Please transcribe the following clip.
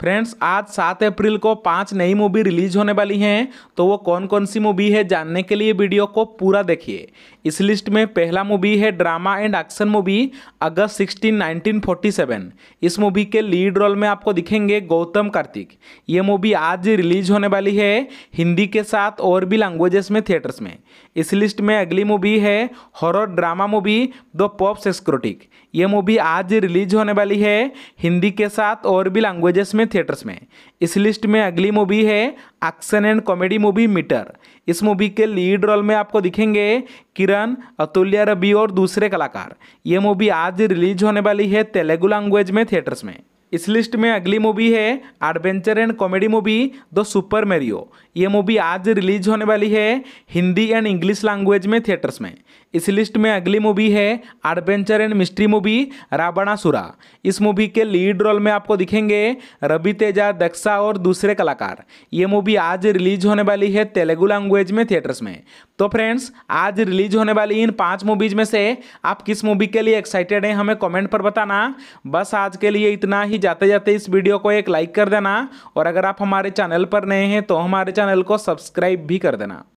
friends आज सात अप्रैल को पांच नई मूवी रिलीज होने वाली हैं तो वो कौन कौन सी मूवी है जानने के लिए वीडियो को पूरा देखिए इस लिस्ट में पहला मूवी है drama and action movie August sixteen 1947 इस मूवी के लीड रोल में आपको दिखेंगे गौतम कार्तिक ये मूवी आज रिलीज होने वाली है हिंदी के साथ और भी लैंग्वेजेस में थिएटर्स में इस लिस्ट में अगली मूवी है horror drama movie the Pope's सेस्क्रोटिक ये मूवी आज रिलीज होने वाली है हिंदी के साथ और भी लैंग्वेजेस में थिएटर्स में इस लिस्ट में अगली मूवी है action and comedy movie Meter इस मूवी के लीड रोल में आपको दिखेंगे किरण अतुल्या रबी और दूसरे कलाकार ये मूवी आज रिलीज होने वाली है तेलुगु लैंग्वेज में थिएटर्स में इस लिस्ट में अगली मूवी है adventure and comedy movie the super Mario ये मूवी आज रिलीज होने वाली है हिंदी एंड इंग्लिश लैंग्वेज में थिएटर्स में इस लिस्ट में अगली मूवी है adventure and mystery movie Ravanasura इस मूवी के लीड रोल में आपको दिखेंगे रवि तेजा दक्षा और दूसरे कलाकार ये मूवी आज रिलीज होने वाली है तेलुगु लैंग्वेज में थिएटर्स में तो फ्रेंड्स आज रिलीज होने वाली इन पाँच मूवीज में से आप किस मूवी के लिए एक्साइटेड हैं हमें कॉमेंट पर बताना बस आज के लिए इतना ही जाते जाते इस वीडियो को एक लाइक कर देना और अगर आप हमारे चैनल पर नए हैं तो हमारे चैनल को सब्सक्राइब भी कर देना